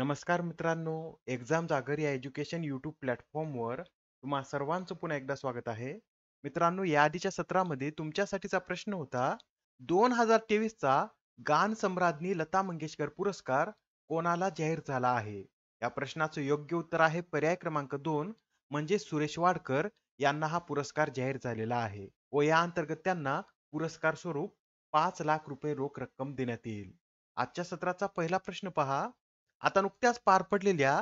नमस्कार मित्रांनो एक्झाम जागर या एज्युकेशन यूट्यूब प्लॅटफॉर्मवर तुम्हा सर्वांचं पुन्हा एकदा स्वागत आहे मित्रांनो या आधीच्या सत्रामध्ये तुमच्यासाठीचा प्रश्न होता दोन हजार तेवीसचा गान सम्राज्ञी लता मंगेशकर पुरस्कार कोणाला जाहीर झाला आहे या प्रश्नाचं योग्य उत्तर आहे पर्याय क्रमांक दोन म्हणजे सुरेश वाडकर यांना हा पुरस्कार जाहीर झालेला आहे व या अंतर्गत त्यांना पुरस्कार स्वरूप पाच लाख रुपये रोख रक्कम देण्यात येईल आजच्या सत्राचा पहिला प्रश्न पहा आता नुकत्याच पार पडलेल्या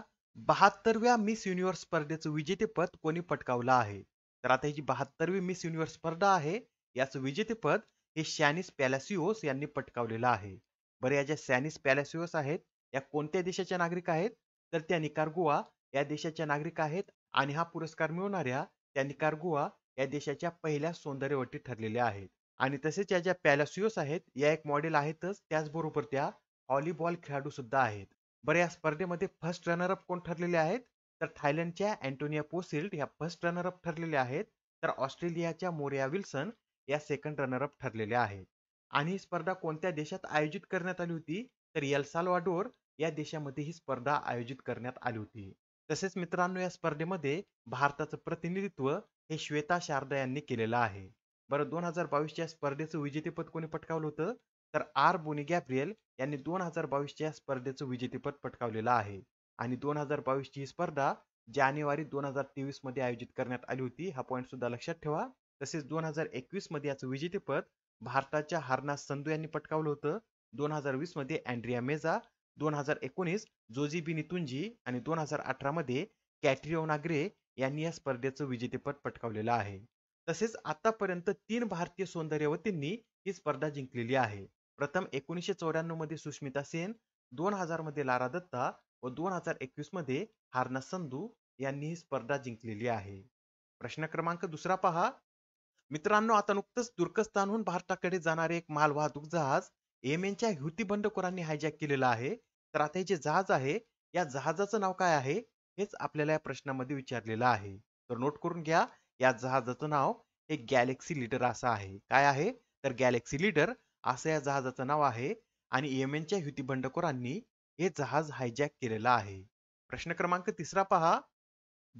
बहात्तरव्या मिस युनिव्हर्स स्पर्धेचं विजेतेपद कोणी पटकावलं आहे तर आता ही जी बहात्तरवी मिस युनिव्हर्स स्पर्धा आहे याचं विजेतेपद हे शॅनिस पॅलासिओस यांनी पटकावलेलं आहे बरं या ज्या सॅनिस पॅलासिओस आहेत या कोणत्या देशाच्या नागरिक आहेत तर त्या निकारगुआ या देशाच्या नागरिक आहेत आणि हा पुरस्कार मिळवणाऱ्या त्या निकारगुआ या देशाच्या पहिल्या सौंदर्यवटी ठरलेल्या आहेत आणि तसेच या ज्या पॅलासिओस आहेत या एक मॉडेल आहेतच त्याचबरोबर त्या व्हॉलीबॉल खेळाडू सुद्धा आहेत बरं या स्पर्धेमध्ये फर्स्ट रनर अप कोण ठरलेले आहेत तर थायलंडच्या अँटोनिया पोसिल्ड या फर्स्ट रनर अप ठरलेल्या आहेत तर ऑस्ट्रेलियाच्या मोरिया विल्सन या सेकंड रनर अप ठरलेल्या आहेत आणि ही स्पर्धा कोणत्या देशात आयोजित करण्यात आली होती तर यल्सालवाडोर या देशामध्ये ही स्पर्धा आयोजित करण्यात आली होती तसेच मित्रांनो या स्पर्धेमध्ये भारताचं प्रतिनिधित्व हे श्वेता शारदा यांनी केलेलं आहे बरं दोन हजार बावीसच्या स्पर्धेचं विजेतेपद कोणी पटकावलं होतं तर आर बोनी गॅब्रियल यांनी दोन हजार बावीसच्या स्पर्धेचं विजेतेपद पटकावलेलं आहे आणि दोन हजार बावीसची ही स्पर्धा जानेवारी दोन हजार तेवीस मध्ये आयोजित करण्यात आली होती हा पॉईंट सुद्धा लक्षात ठेवा तसेच दोन हजार एकवीस मध्ये याचं विजेतेपद भारताच्या हारना संधू यांनी पटकावलं होतं दोन हजार वीस मध्ये अँड्रिया मेझा दोन हजार एकोणीस बिनी तुंजी आणि दोन हजार अठरा मध्ये कॅट्रिओ नागरे यांनी या स्पर्धेचं विजेतेपद पटकावलेलं आहे तसेच आतापर्यंत तीन भारतीय सौंदर्यवतींनी ही स्पर्धा जिंकलेली आहे प्रथम एकोणीसशे चौऱ्याण्णव मध्ये सुष्मिता सेन दोन हजार मध्ये लारा दत्ता व दोन हजार एकवीस मध्ये हारना संधू यांनी ही स्पर्धा जिंकलेली आहे प्रश्न क्रमांक दुसरा पहा मित्रांनो आता नुकतंच तुर्कस्तानहून भारताकडे जाणारे एक माल वाहतूक जहाज येमेनच्या युती बंडखोरांनी हायजॅक केलेलं आहे तर आता हे जे जहाज आहे या जहाजाचं नाव काय आहे हेच आपल्याला या प्रश्नामध्ये विचारलेलं आहे तर नोट करून घ्या या जहाजाचं नाव हे गॅलेक्सी लीडर असं आहे काय आहे तर गॅलेक्सी लीडर असं या जहाजाचं नाव आहे आणि येमेनच्या युती बंडखोरांनी हे जहाज हायजॅक केलेलं आहे प्रश्न क्रमांक तिसरा पहा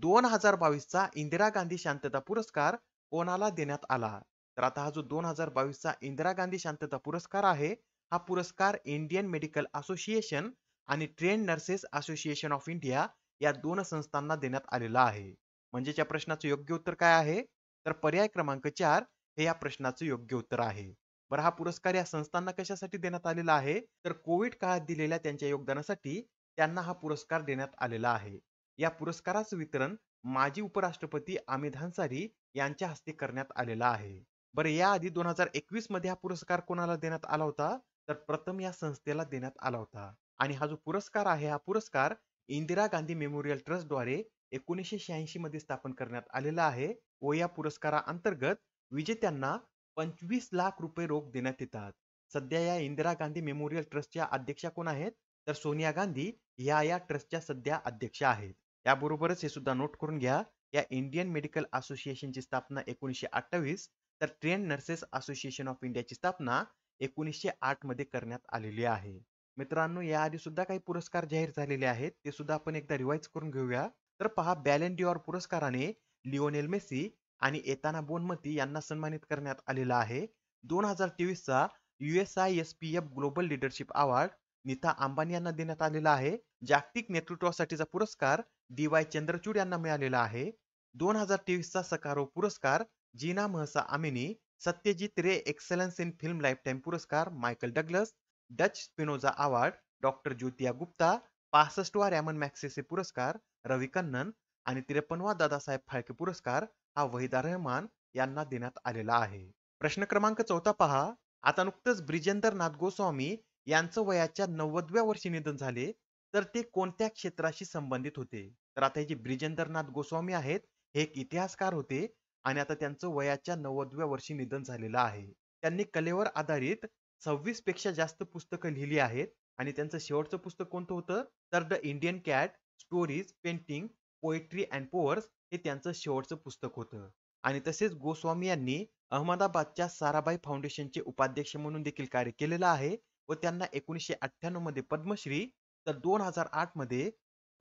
दोन हजार बावीसचा इंदिरा गांधी शांतता पुरस्कार कोणाला देण्यात आला तर आता हा जो दोन हजार बावीसचा इंदिरा गांधी शांतता पुरस्कार आहे हा पुरस्कार इंडियन मेडिकल असोसिएशन आणि train nurses association of India या दोन संस्थांना देण्यात आलेला आहे म्हणजे या प्रश्नाचं योग्य उत्तर काय आहे तर पर्याय क्रमांक चार हे या प्रश्नाचं योग्य उत्तर आहे बरं हा पुरस्कार या संस्थांना कशासाठी देण्यात आलेला आहे तर कोविड काळात दिलेल्या त्यांच्या योगदानासाठी त्यांना हा पुरस्कार देण्यात आलेला आहे या पुरस्काराचं वितरण माजी उपराष्ट्रपती आमिर हन्सारी यांच्या हस्ते करण्यात आलेला आहे बरं याआधी दोन हजार एकवीस मध्ये हा पुरस्कार कोणाला देण्यात आला होता तर प्रथम या संस्थेला देण्यात आला होता आणि हा जो पुरस्कार आहे हा पुरस्कार इंदिरा गांधी मेमोरियल ट्रस्टद्वारे एकोणीसशे शहाऐंशी मध्ये स्थापन करण्यात आलेला आहे व या पुरस्कारा अंतर्गत विजेत्यांना पंचवीस लाख रुपये रोख देण्यात येतात सध्या या इंदिरा गांधी मेमोरियल ट्रस्टच्या अध्यक्षा कोण आहेत तर सोनिया गांधी ह्या या ट्रस्टच्या सध्या अध्यक्षा आहेत याबरोबरच हे सुद्धा नोट करून घ्या या इंडियन मेडिकल असोसिएशनची स्थापना एकोणीसशे अठ्ठावीस तर ट्रेन नर्सेस असोसिएशन ऑफ इंडियाची स्थापना एकोणीसशे आठ मध्ये करण्यात आलेली आहे मित्रांनो याआधी सुद्धा काही पुरस्कार जाहीर झालेले आहेत ते सुद्धा आपण एकदा रिवाइज करून घेऊया तर पहा बॅलेंडिओर पुरस्काराने लिओनेल मेसी आणि येताना बोनमती यांना सन्मानित करण्यात आलेला आहे दोन हजार तेवीसचा USI S global leadership award Nita Ambani यांना देण्यात आलेला आहे जागतिक नेतृत्वासाठीचा पुरस्कार डी वाय चंद्रचूड यांना मिळालेला आहे दोन हजार तेवीसचा सकारो पुरस्कार Jina Mahsa Amini Satyajit Ray excellence in film lifetime पुरस्कार Michael Douglas Dutch Spinoza award doctor ज्योतिया गुप्ता पासष्टवा रॅमन मॅक्सेसे पुरस्कार रवी कन्नन आणि त्रेपन्नवा दादासाहेब फाळके पुरस्कार हा वहिदा रहमान यांना देण्यात आलेला आहे प्रश्न क्रमांक चौथा पहा आता नुकतंच ब्रिजेंदर नाथ गोस्वामी यांचं वयाच्या नव्वदव्या वर्षी निधन झाले तर ते कोणत्या क्षेत्राशी संबंधित होते तर आता हे जे ब्रिजेंद्रनाथ गोस्वामी आहेत हे एक इतिहासकार होते आणि आता त्यांचं वयाच्या नव्वदव्या वर्षी निधन झालेलं आहे त्यांनी कलेवर आधारित सव्वीस पेक्षा जास्त पुस्तकं लिहिली आहेत आणि त्यांचं शेवटचं पुस्तक कोणतं होतं तर the Indian cat stories painting poetry and proverbs हे त्यांचं शेवटचं पुस्तक होतं आणि तसेच गोस्वामी यांनी अहमदाबादच्या साराभाई फाउंडेशनचे उपाध्यक्ष म्हणून देखील कार्य केलेलं आहे व त्यांना एकोणीसशे अठ्ठ्याण्णव मध्ये पद्मश्री तर दोन हजार आठ मध्ये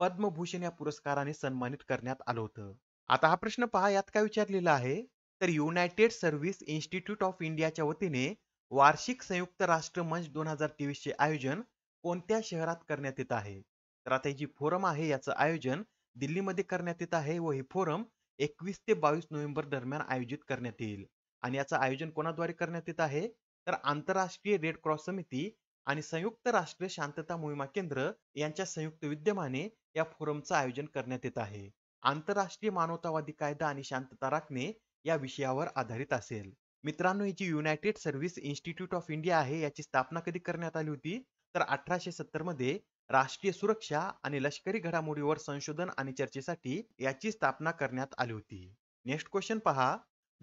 पद्मभूषण या पुरस्काराने सन्मानित करण्यात आलं होतं आता हा प्रश्न पहा यात काय विचारलेला आहे तर युनायटेड सर्व्हिस इन्स्टिट्यूट ऑफ इंडियाच्या वतीने वार्षिक संयुक्त राष्ट्र मंच दोन हजार तेवीस चे आयोजन कोणत्या शहरात करण्यात येत आहे तर आता जी फोरम आहे याचं आयोजन दिल्लीमध्ये करण्यात येत आहे व हे फोरम एकवीस ते बावीस नोव्हेंबर दरम्यान आयोजित करण्यात येईल आणि याचं आयोजन कोणाद्वारे करण्यात येत आहे तर आंतरराष्ट्रीय रेड क्रॉस समिती आणि संयुक्त राष्ट्र शांतता मोहिमा केंद्र यांच्या संयुक्त विद्यमाने या फोरमचं आयोजन करण्यात येत आहे आंतरराष्ट्रीय मानवतावादी कायदा आणि शांतता राखणे या विषयावर आधारित असेल मित्रांनो ही जी United Service Institute of India आहे याची स्थापना कधी करण्यात आली होती तर अठराशे सत्तर मध्ये राष्ट्रीय सुरक्षा आणि लष्करी घडामोडीवर संशोधन आणि चर्चेसाठी याची स्थापना करण्यात आली होती नेक्स्ट क्वेश्चन पहा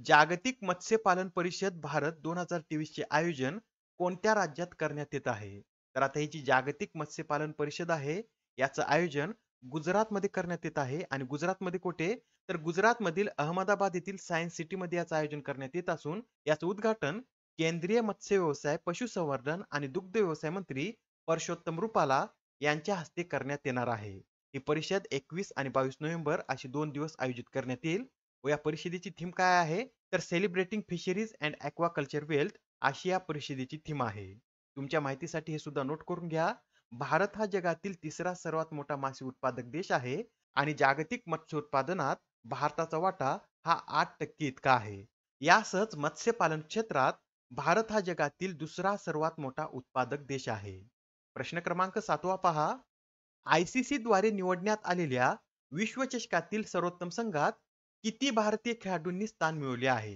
जागतिक मत्स्यपालन परिषद भारत दोन हजार तेवीस चे आयोजन कोणत्या राज्यात करण्यात येत आहे तर आता ही जी जागतिक मत्स्यपालन परिषद आहे याचं आयोजन गुजरात मध्ये करण्यात येत आहे आणि गुजरात मध्ये कुठे तर गुजरात मधील अहमदाबाद येथील सायन्स सिटी मध्ये याचं आयोजन करण्यात येत असून याचं उद्घाटन केंद्रीय मत्स्य व्यवसाय पशुसंवर्धन आणि दुग्ध व्यवसाय मंत्री परषोत्तम रुपाला यांच्या हस्ते करण्यात येणार आहे ही परिषद एकवीस आणि बावीस नोव्हेंबर अशी दोन दिवस आयोजित करण्यात येईल व या परिषदेची थीम काय आहे तर celebrating fisheries and aquaculture wealth अशी या परिषदेची थीम आहे तुमच्या माहितीसाठी हे सुद्धा नोट करून घ्या भारत हा जगातील तिसरा सर्वात मोठा मासे उत्पादक देश आहे आणि जागतिक मत्स्य उत्पादनात भारताचा वाटा हा आठ टक्के इतका आहे यासच मत्स्यपालन क्षेत्रात भारत हा जगातील दुसरा सर्वात मोठा उत्पादक देश आहे प्रश्न क्रमांक सातवा पहा आयसीसी द्वारे निवडण्यात आलेल्या विश्वचषकातील सर्वोत्तम संघात किती भारतीय खेळाडूंनी स्थान मिळवले आहे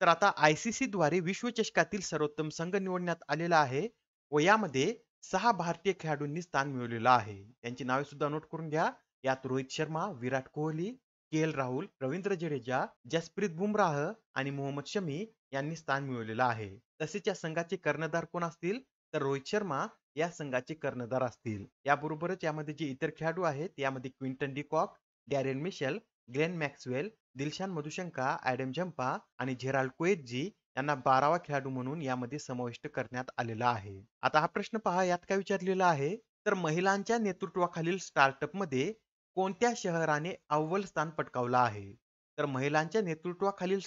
तर आता आयसीसी द्वारे विश्वचषकातील सर्वोत्तम संघ निवडण्यात आलेला आहे व यामध्ये सहा भारतीय खेळाडूंनी स्थान मिळवलेलं आहे त्यांची नावे सुद्धा नोट करून घ्या यात रोहित शर्मा विराट कोहली के एल राहुल रवींद्र जडेजा जसप्रीत बुमराह आणि मोहम्मद शमी यांनी स्थान मिळवलेलं आहे तसेच या संघाचे कर्णधार कोण असतील तर रोहित शर्मा या संघाचे कर्णधार असतील याबरोबरच यामध्ये जे इतर खेळाडू आहेत यामध्ये Quinton de Kock Darren Mitchell Glenn Maxwell Dilshan Madushanka Adam Zampa आणि झेराल जी यांना बारावा खेळाडू म्हणून यामध्ये समाविष्ट करण्यात आलेला आहे आता हा प्रश्न पहा यात काय विचारलेला आहे तर महिलांच्या नेतृत्वाखालील मध्ये कोणत्या शहराने अव्वल स्थान पटकावलं आहे तर महिलांच्या नेतृत्वाखालील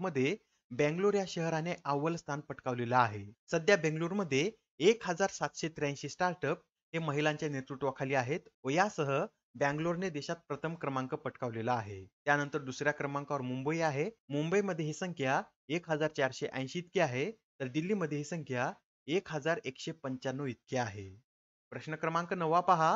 मध्ये बेंगलोर या शहराने अव्वल स्थान पटकावलेलं आहे सध्या मध्ये एक हजार सातशे त्र्याऐंशी स्टार्टअप हे महिलांच्या नेतृत्वाखाली आहेत व यासह बँगलोरने देशात प्रथम क्रमांक पटकावलेला आहे त्यानंतर दुसऱ्या क्रमांकावर मुंबई आहे मुंबईमध्ये ही संख्या एक हजार चारशे ऐंशी इतकी आहे तर दिल्लीमध्ये ही संख्या एक हजार एकशे पंच्याण्णव इतकी आहे प्रश्न क्रमांक नववा पहा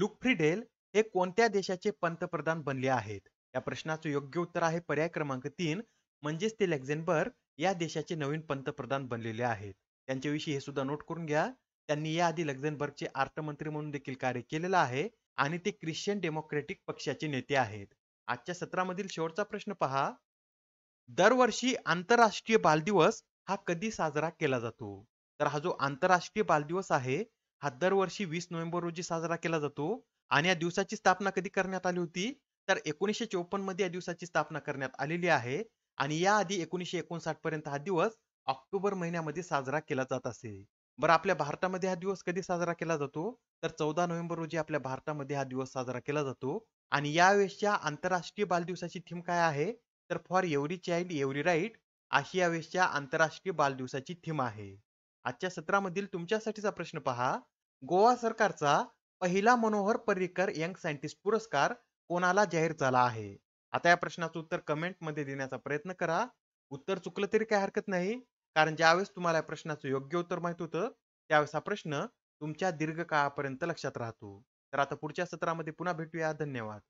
लुकफ्रिडेल हे कोणत्या देशाचे पंतप्रधान बनले आहेत या प्रश्नाचं योग्य उत्तर आहे पर्याय क्रमांक तीन म्हणजेच ते लेक्झेनबर्ग या देशाचे नवीन पंतप्रधान बनलेले आहेत त्यांच्याविषयी हे सुद्धा नोट करून घ्या त्यांनी याआधी लक्झेनबर्गचे अर्थमंत्री म्हणून देखील कार्य केलेलं आहे आणि ते ख्रिश्चन डेमोक्रेटिक पक्षाचे नेते आहेत आजच्या सत्रामधील शेवटचा प्रश्न पहा दरवर्षी आंतरराष्ट्रीय बाल दिवस हा कधी साजरा केला जातो तर हा जो आंतरराष्ट्रीय बाल दिवस आहे हा दरवर्षी वीस नोव्हेंबर रोजी साजरा केला जातो आणि या दिवसाची स्थापना कधी करण्यात आली होती तर एकोणीसशे चौपन्न मध्ये या दिवसाची स्थापना करण्यात आलेली आहे आणि याआधी एकोणीसशे एकोणसाठ पर्यंत हा दिवस ऑक्टोबर महिन्यामध्ये साजरा केला जात असे बरं आपल्या भारतामध्ये हा दिवस कधी साजरा केला जातो तर चौदा नोव्हेंबर रोजी आपल्या भारतामध्ये हा दिवस साजरा केला जातो आणि यावेळेसच्या आंतरराष्ट्रीय बाल दिवसाची थीम काय आहे तर for every child every right अशी यावेळेसच्या आंतरराष्ट्रीय बाल दिवसाची थीम आहे आजच्या सत्रामधील तुमच्यासाठीचा प्रश्न पहा गोवा सरकारचा पहिला मनोहर पर्रिकर यंग सायंटिस्ट पुरस्कार कोणाला जाहीर झाला आहे आता या प्रश्नाचं उत्तर कमेंट मध्ये देण्याचा प्रयत्न करा उत्तर चुकलं तरी काय हरकत नाही कारण ज्यावेळेस तुम्हाला प्रश्नाचं योग्य उत्तर माहित होतं त्यावेळेस हा प्रश्न तुमच्या दीर्घकाळापर्यंत लक्षात राहतो तर आता पुढच्या सत्रामध्ये पुन्हा भेटूया धन्यवाद